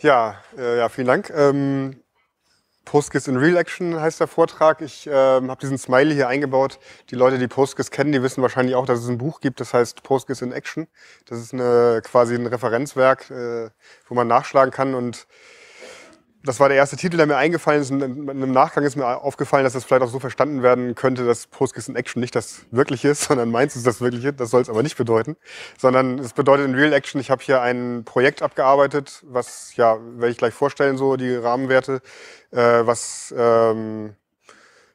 Ja, äh, ja, vielen Dank. Ähm, Postgis in Real Action heißt der Vortrag. Ich äh, habe diesen Smiley hier eingebaut. Die Leute, die Postgis kennen, die wissen wahrscheinlich auch, dass es ein Buch gibt, das heißt Postgis in Action. Das ist eine, quasi ein Referenzwerk, äh, wo man nachschlagen kann und das war der erste Titel, der mir eingefallen ist. Und im Nachgang ist mir aufgefallen, dass das vielleicht auch so verstanden werden könnte, dass Postgis in Action nicht das Wirkliche ist, sondern meins ist das Wirkliche. Das soll es aber nicht bedeuten. Sondern es bedeutet in Real Action, ich habe hier ein Projekt abgearbeitet, was, ja, werde ich gleich vorstellen, so die Rahmenwerte, äh, was ähm,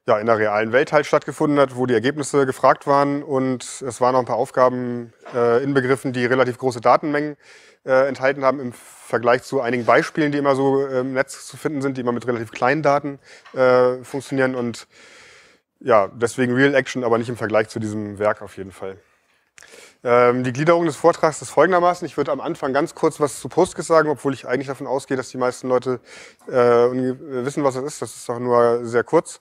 ja, in der realen Welt halt stattgefunden hat, wo die Ergebnisse gefragt waren. Und es waren auch ein paar Aufgaben äh, inbegriffen, die relativ große Datenmengen äh, enthalten haben im Vergleich zu einigen Beispielen, die immer so ähm, im Netz zu finden sind, die immer mit relativ kleinen Daten äh, funktionieren. Und ja, deswegen Real Action, aber nicht im Vergleich zu diesem Werk auf jeden Fall. Ähm, die Gliederung des Vortrags ist folgendermaßen. Ich würde am Anfang ganz kurz was zu Postgis sagen, obwohl ich eigentlich davon ausgehe, dass die meisten Leute äh, wissen, was das ist. Das ist doch nur sehr kurz.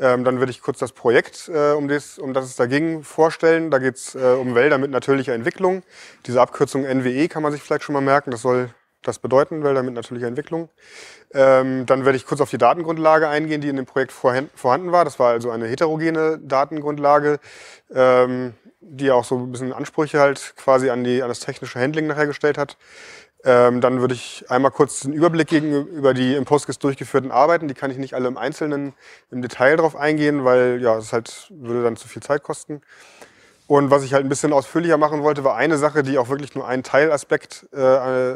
Ähm, dann würde ich kurz das Projekt, äh, um, das, um das es da ging, vorstellen. Da geht es äh, um Wälder mit natürlicher Entwicklung. Diese Abkürzung NWE kann man sich vielleicht schon mal merken. Das soll das bedeuten, Wälder mit natürlicher Entwicklung. Ähm, dann werde ich kurz auf die Datengrundlage eingehen, die in dem Projekt vorhanden war. Das war also eine heterogene Datengrundlage. Ähm, die auch so ein bisschen Ansprüche halt quasi an, die, an das technische Handling nachher gestellt hat. Ähm, dann würde ich einmal kurz den Überblick geben über die im Postgres durchgeführten Arbeiten. Die kann ich nicht alle im Einzelnen im Detail drauf eingehen, weil ja, das halt würde dann zu viel Zeit kosten. Und was ich halt ein bisschen ausführlicher machen wollte, war eine Sache, die auch wirklich nur einen Teilaspekt äh,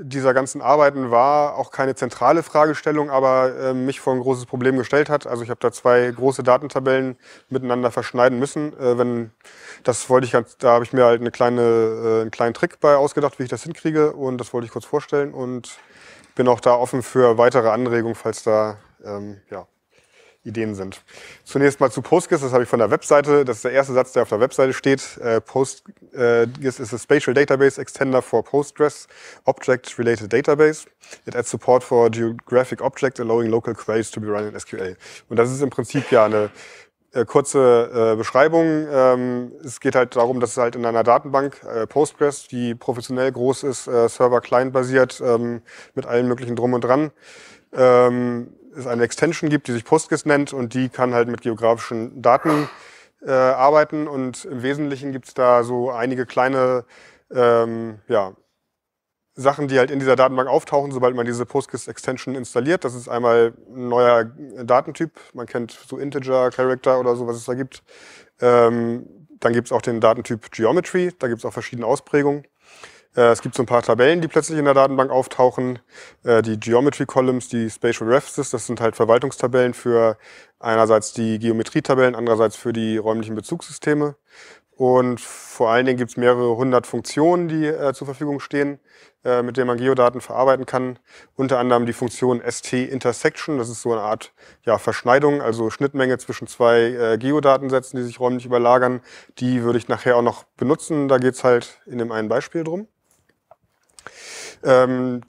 dieser ganzen Arbeiten war auch keine zentrale Fragestellung, aber äh, mich vor ein großes Problem gestellt hat. Also ich habe da zwei große Datentabellen miteinander verschneiden müssen. Äh, wenn das wollte ich ganz, da habe ich mir halt eine kleine, äh, einen kleinen Trick bei ausgedacht, wie ich das hinkriege und das wollte ich kurz vorstellen und bin auch da offen für weitere Anregungen, falls da ähm, ja, Ideen sind. Zunächst mal zu PostGIS, das habe ich von der Webseite, das ist der erste Satz, der auf der Webseite steht. Äh, PostGIS ist a Spatial Database Extender for Postgres Object Related Database. It adds support for geographic objects allowing local queries to be run in SQL. Und das ist im Prinzip ja eine äh, kurze äh, Beschreibung. Ähm, es geht halt darum, dass es halt in einer Datenbank äh, Postgres, die professionell groß ist, Server-Client-basiert, ähm, mit allen möglichen Drum und Dran, ähm, es eine Extension gibt, die sich PostGIS nennt und die kann halt mit geografischen Daten äh, arbeiten und im Wesentlichen gibt es da so einige kleine ähm, ja, Sachen, die halt in dieser Datenbank auftauchen, sobald man diese PostGIS-Extension installiert. Das ist einmal ein neuer Datentyp. Man kennt so Integer, Character oder so, was es da gibt. Ähm, dann gibt es auch den Datentyp Geometry. Da gibt es auch verschiedene Ausprägungen. Äh, es gibt so ein paar Tabellen, die plötzlich in der Datenbank auftauchen. Äh, die Geometry Columns, die Spatial References, das sind halt Verwaltungstabellen für einerseits die Geometrietabellen, andererseits für die räumlichen Bezugssysteme. Und vor allen Dingen gibt es mehrere hundert Funktionen, die äh, zur Verfügung stehen, äh, mit denen man Geodaten verarbeiten kann. Unter anderem die Funktion ST-Intersection, das ist so eine Art ja, Verschneidung, also Schnittmenge zwischen zwei äh, Geodatensätzen, die sich räumlich überlagern. Die würde ich nachher auch noch benutzen, da geht es halt in dem einen Beispiel drum. Ähm,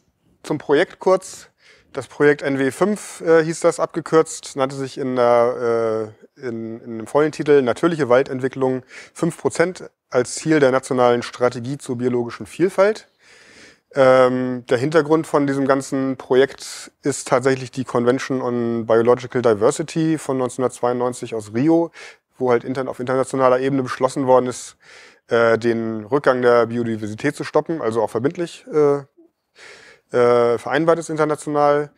zum Projekt kurz. Das Projekt NW5 äh, hieß das abgekürzt, nannte sich in, der, äh, in, in dem vollen Titel Natürliche Waldentwicklung 5% als Ziel der nationalen Strategie zur biologischen Vielfalt. Ähm, der Hintergrund von diesem ganzen Projekt ist tatsächlich die Convention on Biological Diversity von 1992 aus Rio, wo halt intern auf internationaler Ebene beschlossen worden ist, äh, den Rückgang der Biodiversität zu stoppen, also auch verbindlich äh, äh, vereinbart ist international.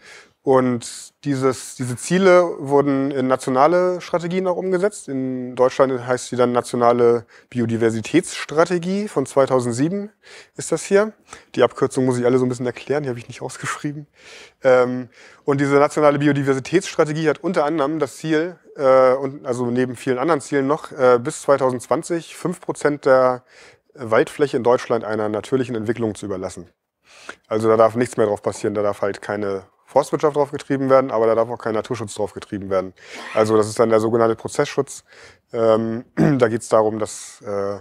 Und dieses, diese Ziele wurden in nationale Strategien auch umgesetzt. In Deutschland heißt sie dann nationale Biodiversitätsstrategie von 2007 ist das hier. Die Abkürzung muss ich alle so ein bisschen erklären, die habe ich nicht ausgeschrieben. Ähm, und diese nationale Biodiversitätsstrategie hat unter anderem das Ziel, äh, und also neben vielen anderen Zielen noch, äh, bis 2020 fünf Prozent der Waldfläche in Deutschland einer natürlichen Entwicklung zu überlassen. Also da darf nichts mehr drauf passieren, da darf halt keine Forstwirtschaft draufgetrieben werden, aber da darf auch kein Naturschutz draufgetrieben werden. Also das ist dann der sogenannte Prozessschutz. Ähm, da geht es darum, dass äh,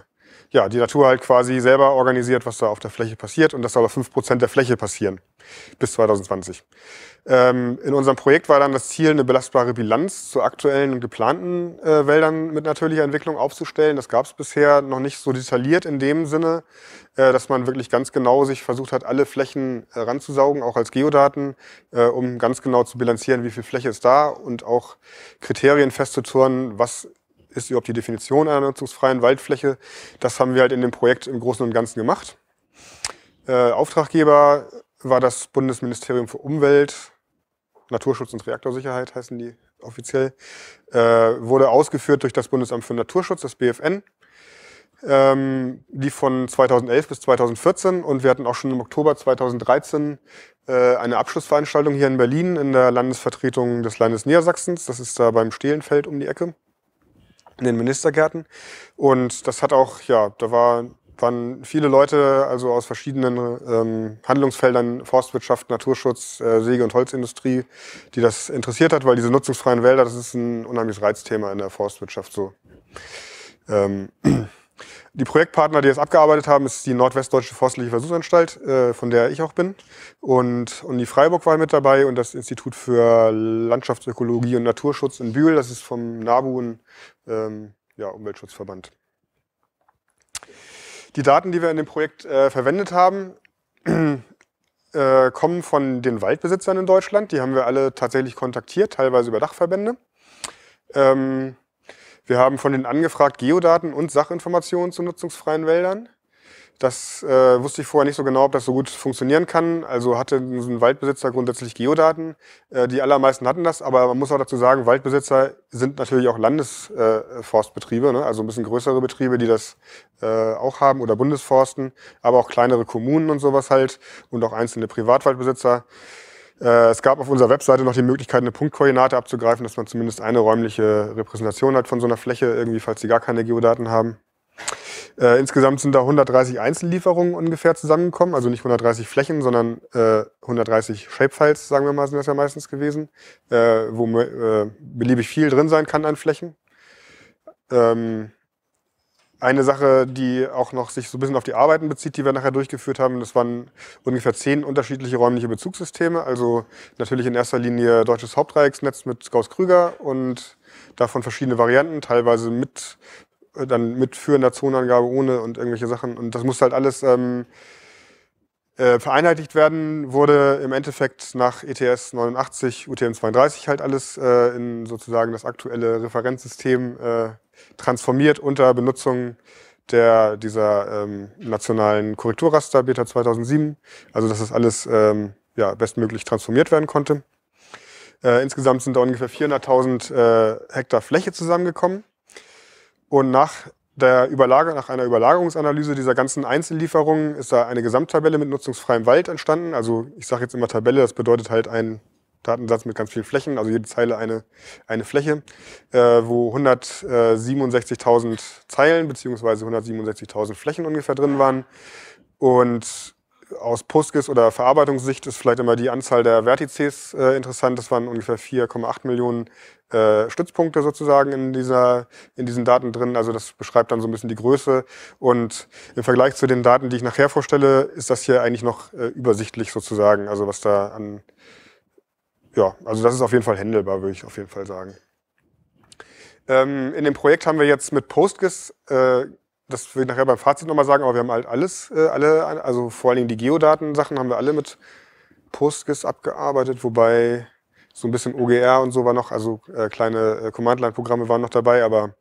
ja, die Natur halt quasi selber organisiert, was da auf der Fläche passiert. Und das soll auf 5% der Fläche passieren bis 2020. Ähm, in unserem Projekt war dann das Ziel, eine belastbare Bilanz zu aktuellen und geplanten äh, Wäldern mit natürlicher Entwicklung aufzustellen. Das gab es bisher noch nicht so detailliert in dem Sinne, äh, dass man wirklich ganz genau sich versucht hat, alle Flächen äh, ranzusaugen, auch als Geodaten, äh, um ganz genau zu bilanzieren, wie viel Fläche ist da und auch Kriterien festzuturnen, was ist überhaupt die Definition einer nutzungsfreien Waldfläche. Das haben wir halt in dem Projekt im Großen und Ganzen gemacht. Äh, Auftraggeber war das Bundesministerium für Umwelt, Naturschutz und Reaktorsicherheit heißen die offiziell. Äh, wurde ausgeführt durch das Bundesamt für Naturschutz, das BFN. Ähm, die von 2011 bis 2014 und wir hatten auch schon im Oktober 2013 äh, eine Abschlussveranstaltung hier in Berlin in der Landesvertretung des Landes Niedersachsens. Das ist da beim Stehlenfeld um die Ecke in den Ministergärten. Und das hat auch, ja, da war, waren viele Leute, also aus verschiedenen ähm, Handlungsfeldern, Forstwirtschaft, Naturschutz, äh, Säge- und Holzindustrie, die das interessiert hat, weil diese nutzungsfreien Wälder, das ist ein unheimliches Reizthema in der Forstwirtschaft so. Ähm, die Projektpartner, die das abgearbeitet haben, ist die Nordwestdeutsche Forstliche Versuchsanstalt, äh, von der ich auch bin. Und die Freiburg war mit dabei und das Institut für Landschaftsökologie und Naturschutz in Bühl. Das ist vom NABU, ein ähm, ja, Umweltschutzverband. Die Daten, die wir in dem Projekt äh, verwendet haben, äh, kommen von den Waldbesitzern in Deutschland. Die haben wir alle tatsächlich kontaktiert, teilweise über Dachverbände. Ähm, wir haben von den angefragt Geodaten und Sachinformationen zu nutzungsfreien Wäldern. Das äh, wusste ich vorher nicht so genau, ob das so gut funktionieren kann. Also hatte ein Waldbesitzer grundsätzlich Geodaten. Äh, die allermeisten hatten das, aber man muss auch dazu sagen, Waldbesitzer sind natürlich auch Landesforstbetriebe, äh, ne? also ein bisschen größere Betriebe, die das äh, auch haben oder Bundesforsten, aber auch kleinere Kommunen und sowas halt und auch einzelne Privatwaldbesitzer. Äh, es gab auf unserer Webseite noch die Möglichkeit, eine Punktkoordinate abzugreifen, dass man zumindest eine räumliche Repräsentation hat von so einer Fläche, irgendwie, falls sie gar keine Geodaten haben. Äh, insgesamt sind da 130 Einzellieferungen ungefähr zusammengekommen, also nicht 130 Flächen, sondern äh, 130 Shapefiles, sagen wir mal, sind das ja meistens gewesen, äh, wo äh, beliebig viel drin sein kann an Flächen. Ähm, eine Sache, die auch noch sich so ein bisschen auf die Arbeiten bezieht, die wir nachher durchgeführt haben, das waren ungefähr zehn unterschiedliche räumliche Bezugssysteme. Also natürlich in erster Linie deutsches Hauptdreiecksnetz mit Gauss-Krüger und davon verschiedene Varianten, teilweise mit äh, dann mit führender Zonenangabe ohne und irgendwelche Sachen. Und das musste halt alles ähm, äh, vereinheitlicht werden, wurde im Endeffekt nach ETS 89, UTM 32 halt alles äh, in sozusagen das aktuelle Referenzsystem äh, transformiert unter Benutzung der, dieser ähm, nationalen Korrekturraster Beta 2007. Also dass das alles ähm, ja, bestmöglich transformiert werden konnte. Äh, insgesamt sind da ungefähr 400.000 äh, Hektar Fläche zusammengekommen. Und nach der Überlager, nach einer Überlagerungsanalyse dieser ganzen Einzellieferungen ist da eine Gesamttabelle mit nutzungsfreiem Wald entstanden. Also ich sage jetzt immer Tabelle, das bedeutet halt ein Datensatz mit ganz vielen Flächen, also jede Zeile eine, eine Fläche, äh, wo 167.000 Zeilen bzw. 167.000 Flächen ungefähr drin waren. Und aus Postgres oder Verarbeitungssicht ist vielleicht immer die Anzahl der Vertices äh, interessant. Das waren ungefähr 4,8 Millionen äh, Stützpunkte sozusagen in, dieser, in diesen Daten drin. Also das beschreibt dann so ein bisschen die Größe. Und im Vergleich zu den Daten, die ich nachher vorstelle, ist das hier eigentlich noch äh, übersichtlich sozusagen, also was da an ja, also das ist auf jeden Fall händelbar, würde ich auf jeden Fall sagen. Ähm, in dem Projekt haben wir jetzt mit PostGIS, äh, das will ich nachher beim Fazit nochmal sagen, aber wir haben halt alles, äh, alle, also vor allen Dingen die Geodatensachen haben wir alle mit PostGIS abgearbeitet, wobei so ein bisschen OGR und so war noch, also äh, kleine äh, Command-Line-Programme waren noch dabei, aber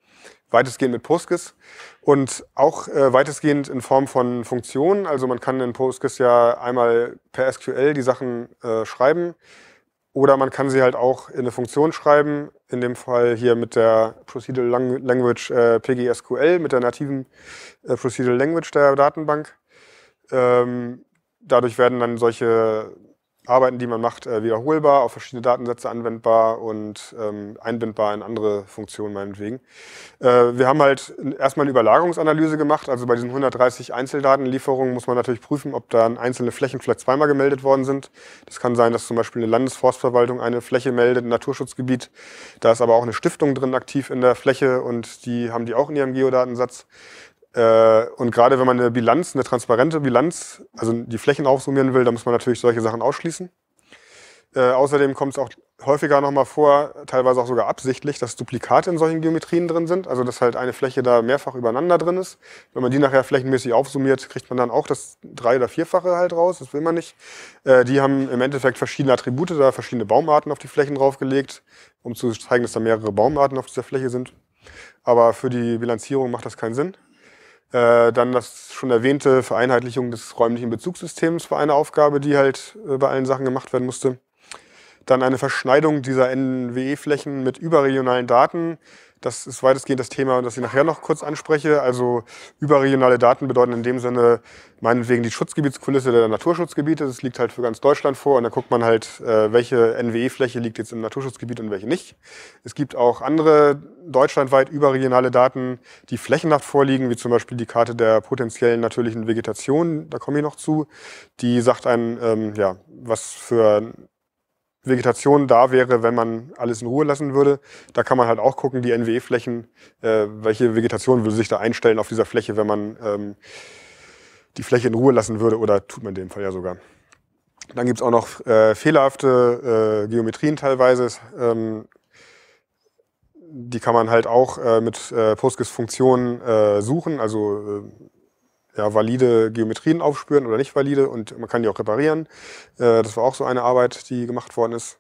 weitestgehend mit PostGIS und auch äh, weitestgehend in Form von Funktionen. Also man kann in PostGIS ja einmal per SQL die Sachen äh, schreiben oder man kann sie halt auch in eine Funktion schreiben, in dem Fall hier mit der Procedural Language äh, PGSQL, mit der nativen äh, Procedural Language der Datenbank. Ähm, dadurch werden dann solche Arbeiten, die man macht, äh, wiederholbar, auf verschiedene Datensätze anwendbar und ähm, einbindbar in andere Funktionen meinetwegen. Äh, wir haben halt erstmal eine Überlagerungsanalyse gemacht. Also bei diesen 130 Einzeldatenlieferungen muss man natürlich prüfen, ob dann einzelne Flächen vielleicht zweimal gemeldet worden sind. Das kann sein, dass zum Beispiel eine Landesforstverwaltung eine Fläche meldet, ein Naturschutzgebiet. Da ist aber auch eine Stiftung drin aktiv in der Fläche und die haben die auch in ihrem Geodatensatz. Äh, und gerade wenn man eine Bilanz, eine transparente Bilanz, also die Flächen aufsummieren will, dann muss man natürlich solche Sachen ausschließen. Äh, außerdem kommt es auch häufiger nochmal vor, teilweise auch sogar absichtlich, dass Duplikate in solchen Geometrien drin sind, also dass halt eine Fläche da mehrfach übereinander drin ist. Wenn man die nachher flächenmäßig aufsummiert, kriegt man dann auch das drei- oder vierfache halt raus, das will man nicht. Äh, die haben im Endeffekt verschiedene Attribute, da verschiedene Baumarten auf die Flächen draufgelegt, um zu zeigen, dass da mehrere Baumarten auf dieser Fläche sind. Aber für die Bilanzierung macht das keinen Sinn. Äh, dann das schon erwähnte Vereinheitlichung des räumlichen Bezugssystems war eine Aufgabe, die halt äh, bei allen Sachen gemacht werden musste. Dann eine Verschneidung dieser NWE-Flächen mit überregionalen Daten, das ist weitestgehend das Thema, das ich nachher noch kurz anspreche. Also überregionale Daten bedeuten in dem Sinne meinetwegen die Schutzgebietskulisse der Naturschutzgebiete. Das liegt halt für ganz Deutschland vor und da guckt man halt, äh, welche NWE-Fläche liegt jetzt im Naturschutzgebiet und welche nicht. Es gibt auch andere deutschlandweit überregionale Daten, die flächenhaft vorliegen, wie zum Beispiel die Karte der potenziellen natürlichen Vegetation, da komme ich noch zu. Die sagt einem, ähm, ja, was für Vegetation da wäre, wenn man alles in Ruhe lassen würde. Da kann man halt auch gucken, die NWE-Flächen, äh, welche Vegetation würde sich da einstellen auf dieser Fläche, wenn man ähm, die Fläche in Ruhe lassen würde oder tut man in dem Fall ja sogar. Dann gibt's auch noch äh, fehlerhafte äh, Geometrien teilweise. Ähm, die kann man halt auch äh, mit äh, Postgres-Funktionen äh, suchen, also äh, ja, valide Geometrien aufspüren oder nicht valide und man kann die auch reparieren. Äh, das war auch so eine Arbeit, die gemacht worden ist.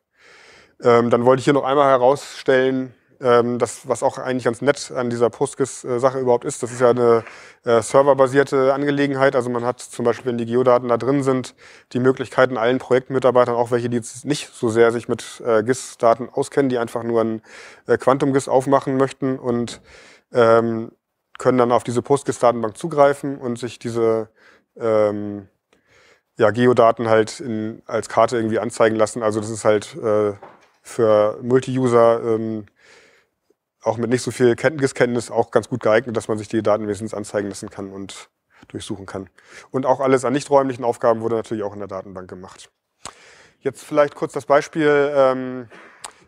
Ähm, dann wollte ich hier noch einmal herausstellen, ähm, das, was auch eigentlich ganz nett an dieser PostGIS-Sache überhaupt ist. Das ist ja eine äh, serverbasierte Angelegenheit. Also man hat zum Beispiel, wenn die Geodaten da drin sind, die Möglichkeiten allen Projektmitarbeitern, auch welche, die jetzt nicht so sehr sich mit äh, GIS-Daten auskennen, die einfach nur ein äh, Quantum-GIS aufmachen möchten und ähm, können dann auf diese PostGIS-Datenbank zugreifen und sich diese ähm, ja, Geodaten halt in, als Karte irgendwie anzeigen lassen. Also das ist halt äh, für Multi-User ähm, auch mit nicht so viel Kenntniskenntnis auch ganz gut geeignet, dass man sich die Daten wenigstens anzeigen lassen kann und durchsuchen kann. Und auch alles an nichträumlichen Aufgaben wurde natürlich auch in der Datenbank gemacht. Jetzt vielleicht kurz das Beispiel. Ähm,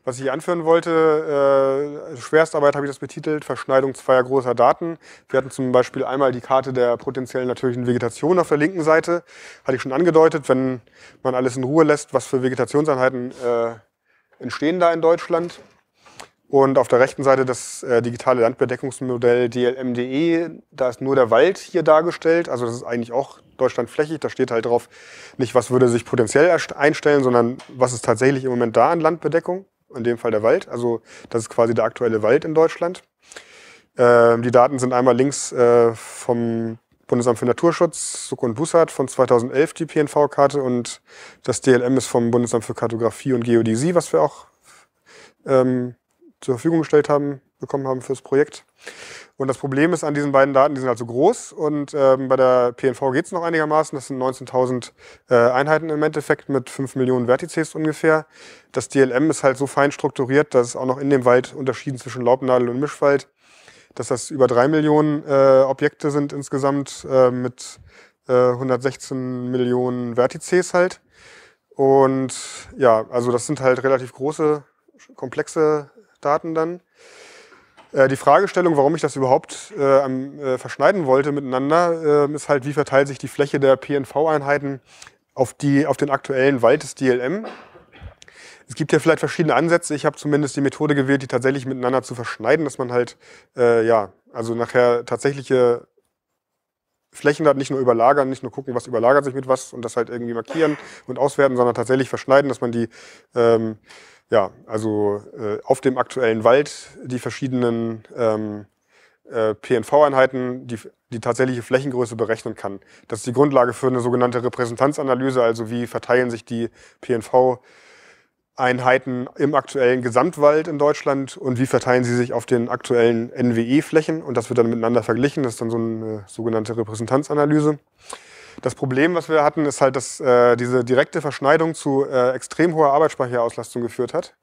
was ich anführen wollte, äh, Schwerstarbeit habe ich das betitelt, Verschneidung zweier großer Daten. Wir hatten zum Beispiel einmal die Karte der potenziellen natürlichen Vegetation auf der linken Seite. Hatte ich schon angedeutet, wenn man alles in Ruhe lässt, was für Vegetationseinheiten äh, entstehen da in Deutschland. Und auf der rechten Seite das äh, digitale Landbedeckungsmodell DLMDE. Da ist nur der Wald hier dargestellt. Also das ist eigentlich auch deutschlandflächig. Da steht halt drauf, nicht was würde sich potenziell einstellen, sondern was ist tatsächlich im Moment da an Landbedeckung in dem Fall der Wald. Also das ist quasi der aktuelle Wald in Deutschland. Ähm, die Daten sind einmal links äh, vom Bundesamt für Naturschutz, Suck und Bussard von 2011 die PNV-Karte und das DLM ist vom Bundesamt für Kartografie und Geodäsie, was wir auch ähm, zur Verfügung gestellt haben, bekommen haben fürs Projekt. Und das Problem ist an diesen beiden Daten, die sind also halt groß und ähm, bei der PNV geht es noch einigermaßen. Das sind 19.000 äh, Einheiten im Endeffekt mit 5 Millionen Vertices ungefähr. Das DLM ist halt so fein strukturiert, dass es auch noch in dem Wald Unterschieden zwischen Laubnadel und Mischwald, dass das über 3 Millionen äh, Objekte sind insgesamt äh, mit 116 äh, Millionen Vertices halt. Und ja, also das sind halt relativ große, komplexe Daten dann. Äh, die Fragestellung, warum ich das überhaupt äh, äh, verschneiden wollte miteinander, äh, ist halt, wie verteilt sich die Fläche der PNV-Einheiten auf, die, auf den aktuellen Wald des DLM. Es gibt ja vielleicht verschiedene Ansätze. Ich habe zumindest die Methode gewählt, die tatsächlich miteinander zu verschneiden, dass man halt, äh, ja, also nachher tatsächliche Flächen hat, nicht nur überlagern, nicht nur gucken, was überlagert sich mit was und das halt irgendwie markieren und auswerten, sondern tatsächlich verschneiden, dass man die ähm, ja, also äh, auf dem aktuellen Wald die verschiedenen ähm, äh, PNV-Einheiten, die die tatsächliche Flächengröße berechnen kann. Das ist die Grundlage für eine sogenannte Repräsentanzanalyse, also wie verteilen sich die PNV-Einheiten im aktuellen Gesamtwald in Deutschland und wie verteilen sie sich auf den aktuellen NWE-Flächen. Und das wird dann miteinander verglichen, das ist dann so eine sogenannte Repräsentanzanalyse. Das Problem, was wir hatten, ist halt, dass äh, diese direkte Verschneidung zu äh, extrem hoher Arbeitsspeicherauslastung geführt hat.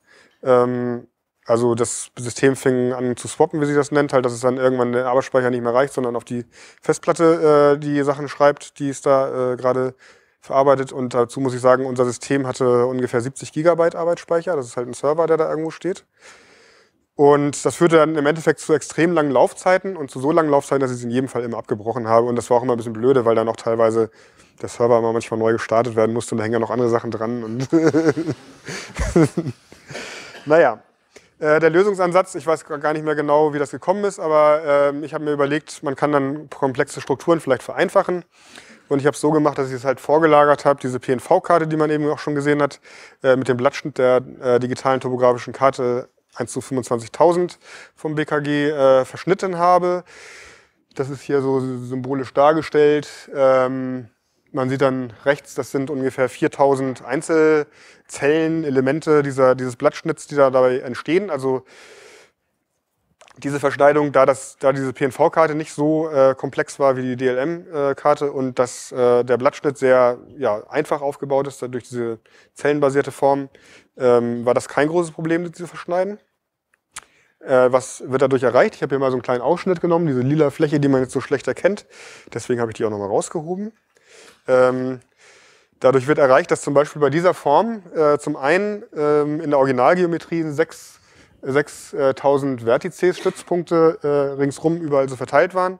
Ähm, also das System fing an zu swappen, wie sie das nennt, halt, dass es dann irgendwann den Arbeitsspeicher nicht mehr reicht, sondern auf die Festplatte äh, die Sachen schreibt, die es da äh, gerade verarbeitet. Und dazu muss ich sagen, unser System hatte ungefähr 70 Gigabyte Arbeitsspeicher. Das ist halt ein Server, der da irgendwo steht. Und das führte dann im Endeffekt zu extrem langen Laufzeiten und zu so langen Laufzeiten, dass ich es in jedem Fall immer abgebrochen habe. Und das war auch immer ein bisschen blöde, weil dann auch teilweise der Server immer manchmal neu gestartet werden musste und da hängen ja noch andere Sachen dran. Und naja, äh, der Lösungsansatz, ich weiß gar nicht mehr genau, wie das gekommen ist, aber äh, ich habe mir überlegt, man kann dann komplexe Strukturen vielleicht vereinfachen. Und ich habe es so gemacht, dass ich es halt vorgelagert habe, diese PNV-Karte, die man eben auch schon gesehen hat, äh, mit dem Blattschnitt der äh, digitalen topografischen Karte 1 zu 25.000 vom BKG äh, verschnitten habe. Das ist hier so symbolisch dargestellt. Ähm, man sieht dann rechts, das sind ungefähr 4000 Einzelzellen, Elemente dieser, dieses Blattschnitts, die da dabei entstehen. Also diese Verschneidung, da, das, da diese PNV-Karte nicht so äh, komplex war wie die DLM-Karte und dass äh, der Blattschnitt sehr ja, einfach aufgebaut ist, durch diese zellenbasierte Form, ähm, war das kein großes Problem, die zu verschneiden. Äh, was wird dadurch erreicht? Ich habe hier mal so einen kleinen Ausschnitt genommen, diese lila Fläche, die man jetzt so schlecht erkennt. Deswegen habe ich die auch nochmal rausgehoben. Ähm, dadurch wird erreicht, dass zum Beispiel bei dieser Form äh, zum einen ähm, in der Originalgeometrie sechs 6000 Vertices, Stützpunkte äh, ringsrum überall so verteilt waren.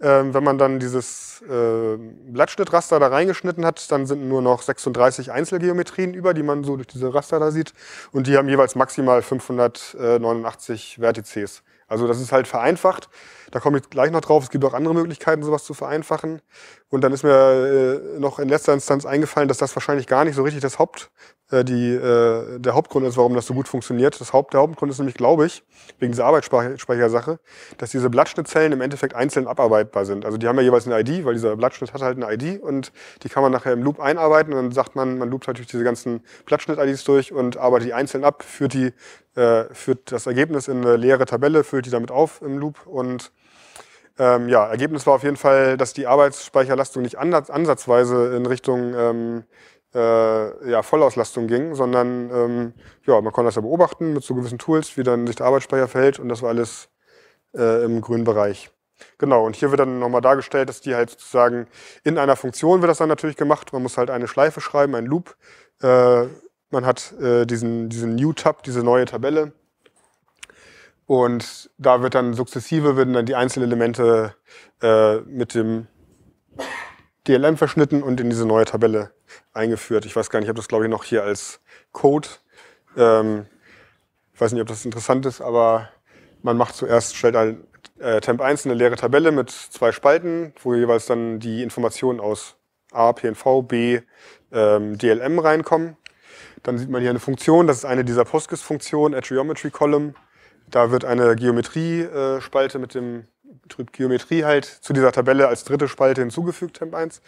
Ähm, wenn man dann dieses äh, Blattschnittraster da reingeschnitten hat, dann sind nur noch 36 Einzelgeometrien über, die man so durch diese Raster da sieht. Und die haben jeweils maximal 589 Vertices. Also das ist halt vereinfacht. Da komme ich gleich noch drauf. Es gibt auch andere Möglichkeiten, sowas zu vereinfachen. Und dann ist mir äh, noch in letzter Instanz eingefallen, dass das wahrscheinlich gar nicht so richtig das Haupt, äh, die, äh, der Hauptgrund ist, warum das so gut funktioniert. Das Haupt, der Hauptgrund ist nämlich, glaube ich, wegen dieser Arbeitsspeichersache, dass diese Blattschnittzellen im Endeffekt einzeln abarbeitbar sind. Also die haben ja jeweils eine ID, weil dieser Blattschnitt hat halt eine ID und die kann man nachher im Loop einarbeiten und dann sagt man, man loopt halt durch diese ganzen Blattschnitt-IDs durch und arbeitet die einzeln ab, führt, die, äh, führt das Ergebnis in eine leere Tabelle, füllt die damit auf im Loop und ähm, ja, Ergebnis war auf jeden Fall, dass die Arbeitsspeicherlastung nicht ansatzweise in Richtung ähm, äh, ja, Vollauslastung ging, sondern ähm, ja, man konnte das ja beobachten mit so gewissen Tools, wie dann sich der Arbeitsspeicher verhält und das war alles äh, im grünen Bereich. Genau, und hier wird dann nochmal dargestellt, dass die halt sozusagen in einer Funktion wird das dann natürlich gemacht. Man muss halt eine Schleife schreiben, einen Loop. Äh, man hat äh, diesen, diesen New-Tab, diese neue Tabelle und da wird dann sukzessive werden dann die Einzelelemente äh, mit dem DLM verschnitten und in diese neue Tabelle eingeführt. Ich weiß gar nicht, ich habe das glaube ich noch hier als Code. Ähm, ich weiß nicht, ob das interessant ist, aber man macht zuerst, stellt ein äh, Temp 1 eine leere Tabelle mit zwei Spalten, wo jeweils dann die Informationen aus A, PNV, B, ähm, DLM reinkommen. Dann sieht man hier eine Funktion, das ist eine dieser PostGIS-Funktionen, at Geometry Column. Da wird eine Geometrie-Spalte mit dem Betrieb Geometrie halt zu dieser Tabelle als dritte Spalte hinzugefügt, Temp 1.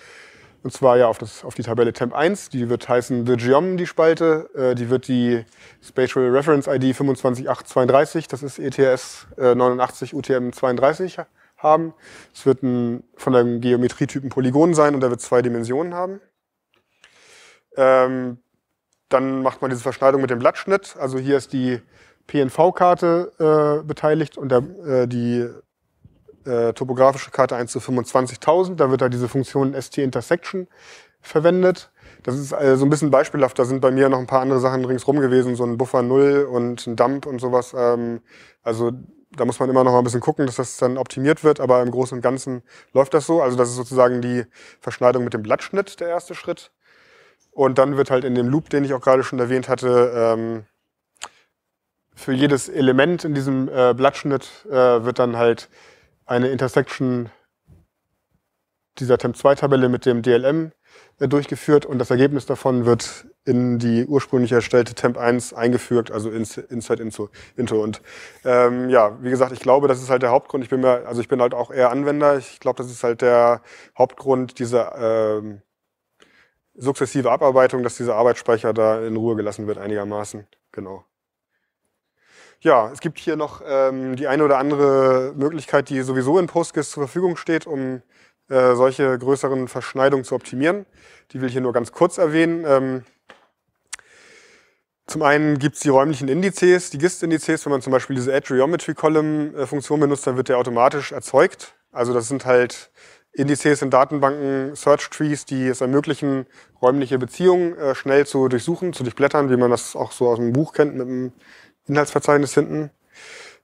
Und zwar ja auf, das, auf die Tabelle Temp 1. Die wird heißen The Geom, die Spalte. Äh, die wird die Spatial Reference ID 25832, das ist ETS 89 UTM 32, haben. Es wird ein, von einem Geometrietypen Polygon sein und er wird zwei Dimensionen haben. Ähm, dann macht man diese Verschneidung mit dem Blattschnitt. Also hier ist die PNV-Karte äh, beteiligt und der, äh, die äh, topografische Karte 1 zu 25.000. Da wird da diese Funktion ST-Intersection verwendet. Das ist also so ein bisschen beispielhaft. Da sind bei mir noch ein paar andere Sachen ringsrum gewesen, so ein Buffer Null und ein Dump und sowas. Ähm, also da muss man immer noch mal ein bisschen gucken, dass das dann optimiert wird, aber im Großen und Ganzen läuft das so. Also das ist sozusagen die Verschneidung mit dem Blattschnitt der erste Schritt. Und dann wird halt in dem Loop, den ich auch gerade schon erwähnt hatte, ähm, für jedes Element in diesem äh, Blattschnitt äh, wird dann halt eine Intersection dieser Temp2-Tabelle mit dem DLM äh, durchgeführt und das Ergebnis davon wird in die ursprünglich erstellte Temp1 eingefügt, also ins, Inside into. into. Und ähm, ja, wie gesagt, ich glaube, das ist halt der Hauptgrund. Ich bin mir, also ich bin halt auch eher Anwender. Ich glaube, das ist halt der Hauptgrund dieser ähm, sukzessive Abarbeitung, dass dieser Arbeitsspeicher da in Ruhe gelassen wird einigermaßen. Genau. Ja, es gibt hier noch ähm, die eine oder andere Möglichkeit, die sowieso in PostGIS zur Verfügung steht, um äh, solche größeren Verschneidungen zu optimieren. Die will ich hier nur ganz kurz erwähnen. Ähm, zum einen gibt es die räumlichen Indizes, die GIST-Indizes. Wenn man zum Beispiel diese Add-Geometry-Column-Funktion äh, benutzt, dann wird der automatisch erzeugt. Also das sind halt Indizes in Datenbanken, Search-Trees, die es ermöglichen, räumliche Beziehungen äh, schnell zu durchsuchen, zu durchblättern, wie man das auch so aus dem Buch kennt mit einem Inhaltsverzeichnis hinten.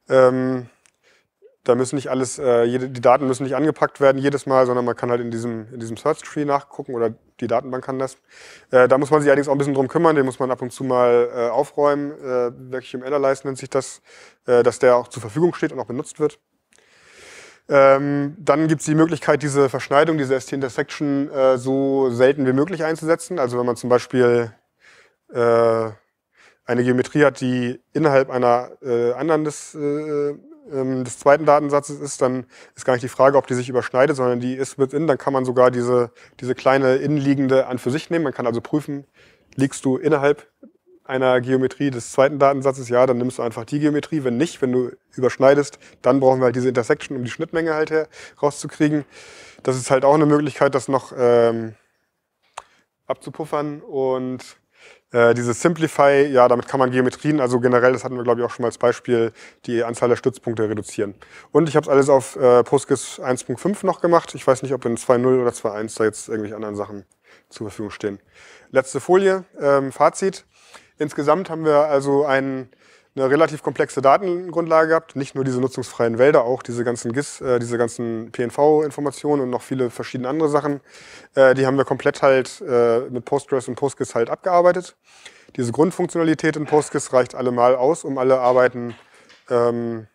Ähm, da müssen nicht alles, äh, jede, die Daten müssen nicht angepackt werden jedes Mal, sondern man kann halt in diesem, in diesem Search Tree nachgucken oder die Datenbank kann das. Äh, da muss man sich allerdings auch ein bisschen drum kümmern, den muss man ab und zu mal äh, aufräumen. Äh, wirklich im Analyze nennt sich das, äh, dass der auch zur Verfügung steht und auch benutzt wird. Ähm, dann gibt es die Möglichkeit, diese Verschneidung, diese ST-Intersection äh, so selten wie möglich einzusetzen. Also wenn man zum Beispiel äh, eine Geometrie hat, die innerhalb einer äh, anderen des, äh, ähm, des zweiten Datensatzes ist, dann ist gar nicht die Frage, ob die sich überschneidet, sondern die ist within. Dann kann man sogar diese, diese kleine innenliegende an für sich nehmen. Man kann also prüfen, liegst du innerhalb einer Geometrie des zweiten Datensatzes, ja, dann nimmst du einfach die Geometrie. Wenn nicht, wenn du überschneidest, dann brauchen wir halt diese Intersection, um die Schnittmenge halt her rauszukriegen. Das ist halt auch eine Möglichkeit, das noch ähm, abzupuffern und äh, dieses Simplify, ja, damit kann man Geometrien, also generell, das hatten wir glaube ich auch schon mal als Beispiel, die Anzahl der Stützpunkte reduzieren. Und ich habe es alles auf äh, Postgres 1.5 noch gemacht. Ich weiß nicht, ob in 2.0 oder 2.1 da jetzt irgendwelche anderen Sachen zur Verfügung stehen. Letzte Folie, ähm, Fazit. Insgesamt haben wir also einen eine relativ komplexe Datengrundlage gehabt. Nicht nur diese nutzungsfreien Wälder, auch diese ganzen GIS, äh, diese ganzen PNV-Informationen und noch viele verschiedene andere Sachen. Äh, die haben wir komplett halt äh, mit Postgres und PostGIS halt abgearbeitet. Diese Grundfunktionalität in PostGIS reicht allemal aus, um alle Arbeiten ähm,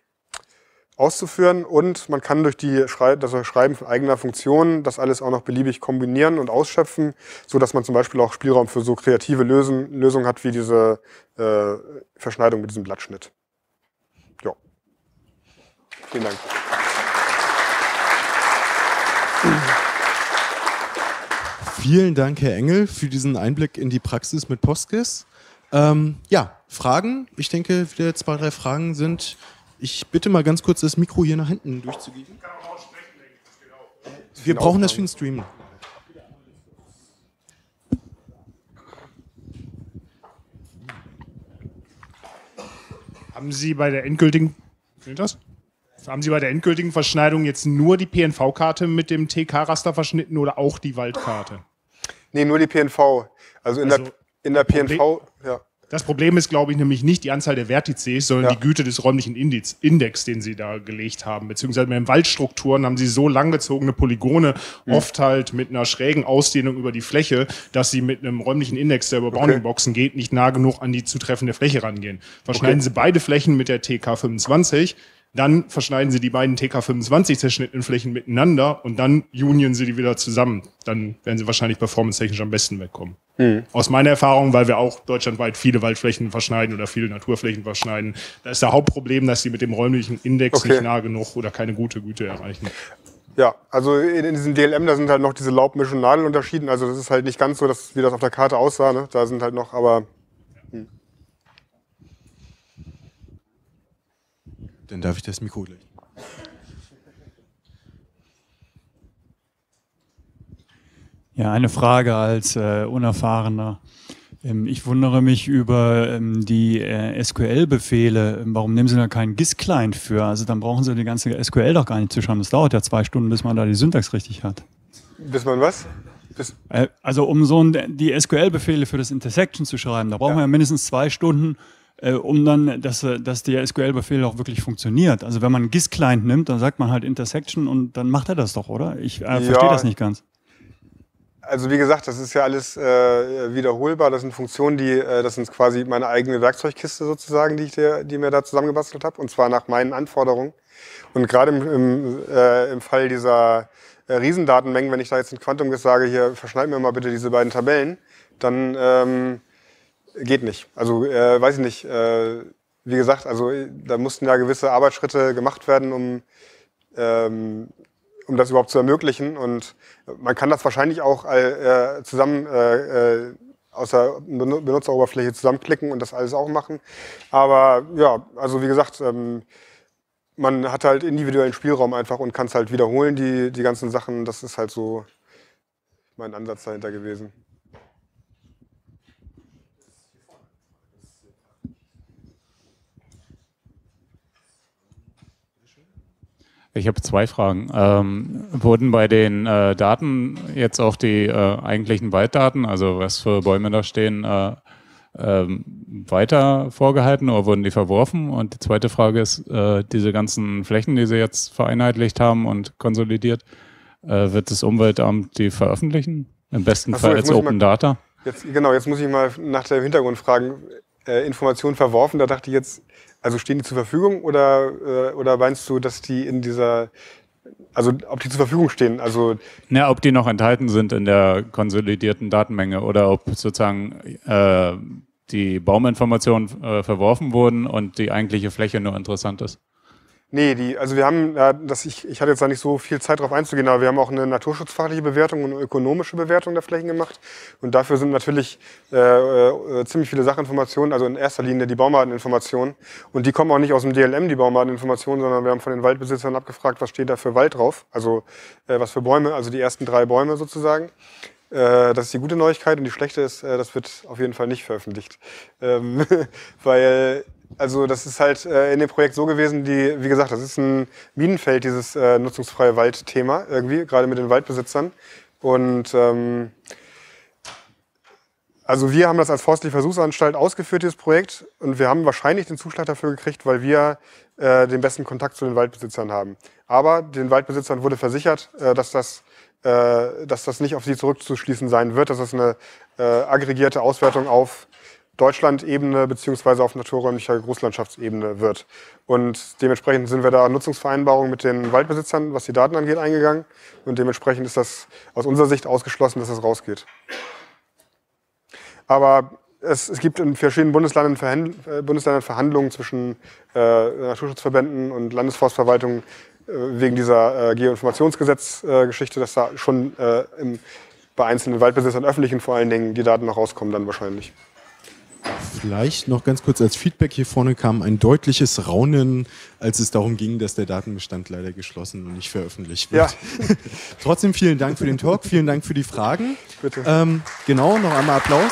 auszuführen und man kann durch die Schrei das Schreiben von eigener Funktion das alles auch noch beliebig kombinieren und ausschöpfen, so dass man zum Beispiel auch Spielraum für so kreative Lösen, Lösungen hat wie diese äh, Verschneidung mit diesem Blattschnitt. Ja. Vielen Dank. Vielen Dank, Herr Engel, für diesen Einblick in die Praxis mit Postgis. Ähm, ja, Fragen. Ich denke, wieder zwei, drei Fragen sind ich bitte mal ganz kurz das Mikro hier nach hinten durchzugeben. Wir brauchen das für den Stream. Haben Sie bei der endgültigen das? Haben Sie bei der endgültigen Verschneidung jetzt nur die PNV-Karte mit dem TK-Raster verschnitten oder auch die Waldkarte? Nee, nur die PNV. Also in also der in der PNV, ja. Das Problem ist, glaube ich, nämlich nicht die Anzahl der Vertices, sondern ja. die Güte des räumlichen Indiz, Index, den sie da gelegt haben. Beziehungsweise mit den Waldstrukturen haben sie so langgezogene Polygone, mhm. oft halt mit einer schrägen Ausdehnung über die Fläche, dass sie mit einem räumlichen Index, der über okay. geht, nicht nah genug an die zutreffende Fläche rangehen. Verschneiden okay. sie beide Flächen mit der TK25, dann verschneiden sie die beiden TK25 zerschnittenen Flächen miteinander und dann union sie die wieder zusammen. Dann werden sie wahrscheinlich performance-technisch am besten wegkommen. Mhm. Aus meiner Erfahrung, weil wir auch deutschlandweit viele Waldflächen verschneiden oder viele Naturflächen verschneiden, da ist das Hauptproblem, dass sie mit dem räumlichen Index okay. nicht nah genug oder keine gute Güte erreichen. Ja, also in, in diesem DLM, da sind halt noch diese Laubmisch- und Nadelunterschieden. Also das ist halt nicht ganz so, dass, wie das auf der Karte aussah. Ne? Da sind halt noch, aber... Hm. Dann darf ich das Mikro gleich. Ja, eine Frage als äh, Unerfahrener. Ähm, ich wundere mich über ähm, die äh, SQL-Befehle. Warum nehmen Sie da keinen GIS-Client für? Also dann brauchen Sie die ganze SQL doch gar nicht zu schreiben. Das dauert ja zwei Stunden, bis man da die Syntax richtig hat. Bis man was? Bis äh, also um so ein, die SQL-Befehle für das Intersection zu schreiben, da brauchen ja. wir ja mindestens zwei Stunden, äh, um dann, dass, äh, dass der SQL-Befehl auch wirklich funktioniert. Also wenn man einen GIS-Client nimmt, dann sagt man halt Intersection und dann macht er das doch, oder? Ich äh, verstehe das nicht ganz. Also wie gesagt, das ist ja alles äh, wiederholbar. Das sind Funktionen, die, äh, das sind quasi meine eigene Werkzeugkiste sozusagen, die ich der, die mir da zusammengebastelt habe, und zwar nach meinen Anforderungen. Und gerade im, im, äh, im Fall dieser äh, Riesendatenmengen, wenn ich da jetzt in Quantum sage, hier verschneid mir mal bitte diese beiden Tabellen, dann ähm, geht nicht. Also äh, weiß ich nicht. Äh, wie gesagt, also da mussten ja gewisse Arbeitsschritte gemacht werden, um ähm, um das überhaupt zu ermöglichen. Und man kann das wahrscheinlich auch äh, zusammen äh, äh aus der Benutzeroberfläche zusammenklicken und das alles auch machen. Aber ja, also wie gesagt, ähm, man hat halt individuellen Spielraum einfach und kann es halt wiederholen, die, die ganzen Sachen. Das ist halt so mein Ansatz dahinter gewesen. Ich habe zwei Fragen. Ähm, wurden bei den äh, Daten jetzt auch die äh, eigentlichen Walddaten, also was für Bäume da stehen, äh, ähm, weiter vorgehalten oder wurden die verworfen? Und die zweite Frage ist, äh, diese ganzen Flächen, die Sie jetzt vereinheitlicht haben und konsolidiert, äh, wird das Umweltamt die veröffentlichen? Im besten so, Fall als Open mal, Data? Jetzt, genau, jetzt muss ich mal nach dem Hintergrund fragen äh, Informationen verworfen. Da dachte ich jetzt, also stehen die zur Verfügung oder, äh, oder meinst du, dass die in dieser, also ob die zur Verfügung stehen? Also Na, ob die noch enthalten sind in der konsolidierten Datenmenge oder ob sozusagen äh, die Bauminformationen äh, verworfen wurden und die eigentliche Fläche nur interessant ist. Nee, die, also wir haben, ja, das, ich, ich hatte jetzt da nicht so viel Zeit drauf einzugehen, aber wir haben auch eine naturschutzfachliche Bewertung und eine ökonomische Bewertung der Flächen gemacht. Und dafür sind natürlich äh, äh, ziemlich viele Sachinformationen, also in erster Linie die Baumarteninformationen. Und die kommen auch nicht aus dem DLM, die Baumarteninformationen, sondern wir haben von den Waldbesitzern abgefragt, was steht da für Wald drauf, also äh, was für Bäume, also die ersten drei Bäume sozusagen äh, das ist die gute Neuigkeit und die schlechte ist, äh, das wird auf jeden Fall nicht veröffentlicht. Ähm, weil also das ist halt äh, in dem Projekt so gewesen, die, wie gesagt, das ist ein Minenfeld, dieses äh, nutzungsfreie Waldthema irgendwie, gerade mit den Waldbesitzern. Und ähm, also wir haben das als Forstliche Versuchsanstalt ausgeführt, dieses Projekt. Und wir haben wahrscheinlich den Zuschlag dafür gekriegt, weil wir äh, den besten Kontakt zu den Waldbesitzern haben. Aber den Waldbesitzern wurde versichert, äh, dass, das, äh, dass das nicht auf sie zurückzuschließen sein wird, dass das eine äh, aggregierte Auswertung auf Deutschland-Ebene beziehungsweise auf naturräumlicher Großlandschaftsebene wird. Und dementsprechend sind wir da Nutzungsvereinbarungen mit den Waldbesitzern, was die Daten angeht, eingegangen. Und dementsprechend ist das aus unserer Sicht ausgeschlossen, dass das rausgeht. Aber es, es gibt in verschiedenen Bundesländern, äh, Verhandlungen zwischen äh, Naturschutzverbänden und Landesforstverwaltungen äh, wegen dieser äh, Geoinformationsgesetz-Geschichte, dass da schon äh, im, bei einzelnen Waldbesitzern, öffentlichen vor allen Dingen, die Daten noch rauskommen dann wahrscheinlich. Vielleicht noch ganz kurz als Feedback hier vorne kam ein deutliches Raunen, als es darum ging, dass der Datenbestand leider geschlossen und nicht veröffentlicht wird. Ja. Trotzdem vielen Dank für den Talk, vielen Dank für die Fragen. Bitte. Ähm, genau, noch einmal Applaus